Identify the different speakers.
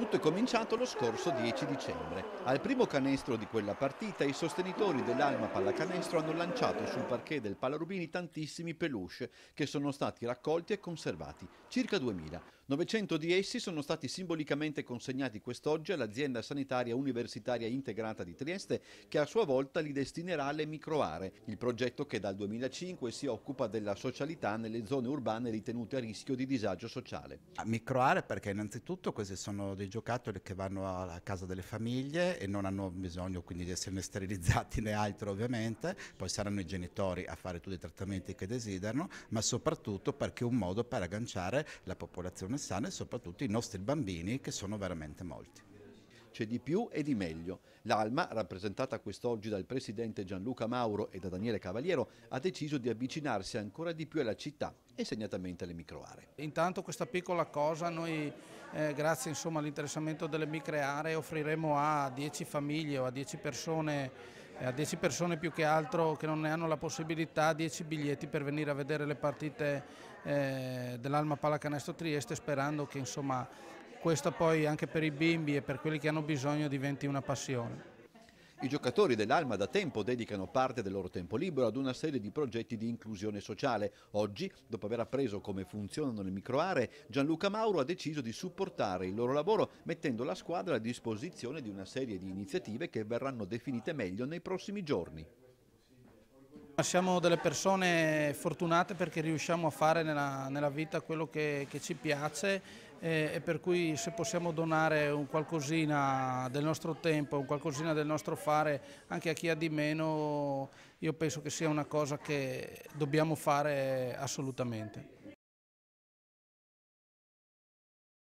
Speaker 1: Tutto è cominciato lo scorso 10 dicembre. Al primo canestro di quella partita i sostenitori dell'Alma Pallacanestro hanno lanciato sul parquet del Palarubini tantissimi peluche che sono stati raccolti e conservati, circa 2000. 900 di essi sono stati simbolicamente consegnati quest'oggi all'azienda sanitaria universitaria integrata di Trieste che a sua volta li destinerà alle microare, il progetto che dal 2005 si occupa della socialità
Speaker 2: nelle zone urbane ritenute a rischio di disagio sociale. Microare perché innanzitutto questi sono dei giocattoli che vanno a casa delle famiglie e non hanno bisogno quindi di esserne sterilizzati né altro ovviamente, poi saranno i genitori a fare tutti i trattamenti che desiderano, ma soprattutto perché è un modo per agganciare la popolazione sana e soprattutto i nostri bambini che sono veramente molti. C'è di più e di meglio. L'Alma, rappresentata quest'oggi
Speaker 1: dal presidente Gianluca Mauro e da Daniele Cavaliero, ha deciso di avvicinarsi ancora di più alla città e segnatamente alle microaree.
Speaker 3: Intanto questa piccola cosa noi, eh, grazie all'interessamento delle microaree, offriremo a 10 famiglie o a 10 persone, eh, a 10 persone più che altro che non ne hanno la possibilità, 10 biglietti per venire a vedere le partite eh, dell'Alma Pallacanestro Trieste sperando che insomma questo poi anche per i bimbi e per quelli che hanno bisogno diventi una passione.
Speaker 1: I giocatori dell'Alma da tempo dedicano parte del loro tempo libero ad una serie di progetti di inclusione sociale. Oggi, dopo aver appreso come funzionano le microaree, Gianluca Mauro ha deciso di supportare il loro lavoro mettendo la squadra a disposizione di una serie di iniziative che verranno definite meglio nei prossimi giorni.
Speaker 3: Siamo delle persone fortunate perché riusciamo a fare nella, nella vita quello che, che ci piace eh, e per cui se possiamo donare un qualcosina del nostro tempo, un qualcosina del nostro fare anche a chi ha di meno, io penso che sia una cosa che dobbiamo fare assolutamente.